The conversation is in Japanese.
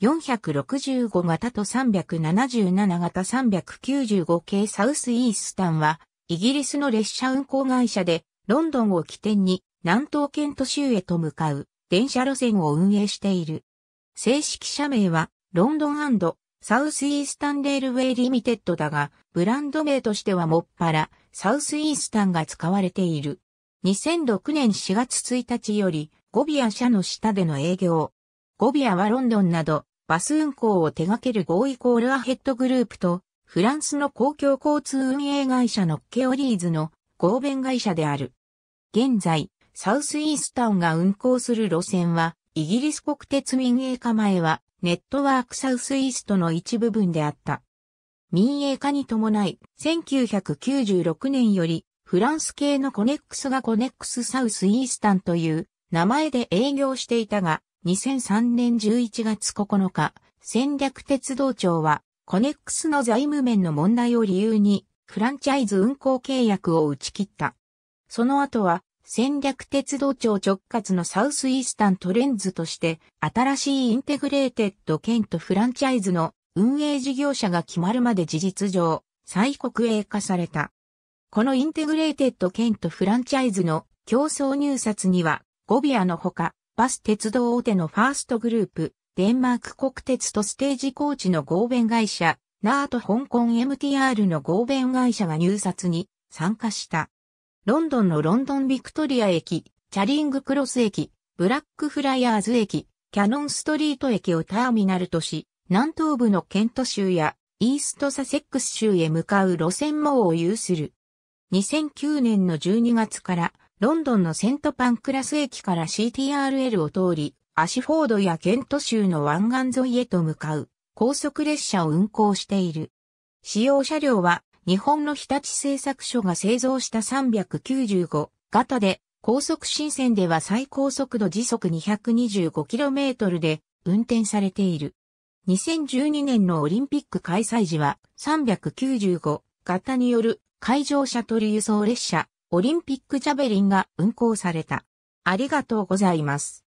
465型と377型395系サウスイースタンは、イギリスの列車運行会社で、ロンドンを起点に南東県都市州へと向かう電車路線を運営している。正式社名は、ロンドンサウスイースタンレールウェイリミテッドだが、ブランド名としてはもっぱら、サウスイースタンが使われている。2006年4月1日より、ゴビア社の下での営業、ゴビアはロンドンなど、バス運行を手掛けるゴーイコールアヘッドグループと、フランスの公共交通運営会社のケオリーズの合弁会社である。現在、サウスイースタンが運行する路線は、イギリス国鉄民営化前は、ネットワークサウスイーストの一部分であった。民営化に伴い、1996年より、フランス系のコネックスがコネックスサウスイースタンという名前で営業していたが、2003年11月9日、戦略鉄道庁は、コネックスの財務面の問題を理由に、フランチャイズ運行契約を打ち切った。その後は、戦略鉄道庁直轄のサウスイースタントレンズとして、新しいインテグレーテッド県とフランチャイズの運営事業者が決まるまで事実上、再国営化された。このインテグレーテッド県とフランチャイズの競争入札には、ゴビアのほか、バス鉄道大手のファーストグループ、デンマーク国鉄とステージコーチの合弁会社、ナート香港 MTR の合弁会社が入札に参加した。ロンドンのロンドンビクトリア駅、チャリングクロス駅、ブラックフライヤーズ駅、キャノンストリート駅をターミナルとし、南東部のケント州やイーストサセックス州へ向かう路線網を有する。2009年の12月からロンドンのセントパンクラス駅から CTRL を通り、アシフォードやケント州の湾岸沿いへと向かう高速列車を運行している。使用車両は日本の日立製作所が製造した395型で、高速新線では最高速度時速 225km で運転されている。2012年のオリンピック開催時は395型による会場シャトル輸送列車オリンピックジャベリンが運行された。ありがとうございます。